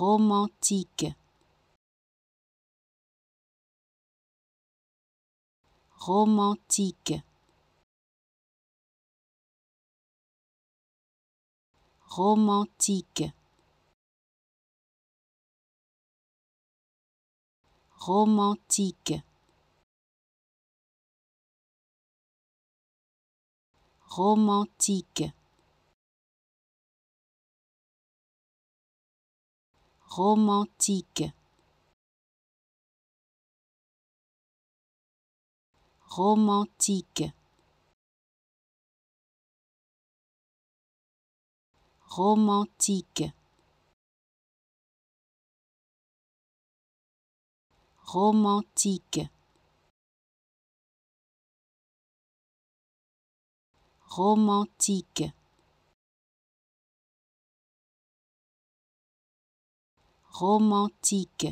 romantique romantique romantique romantique romantique romantique romantique romantique romantique romantique romantique.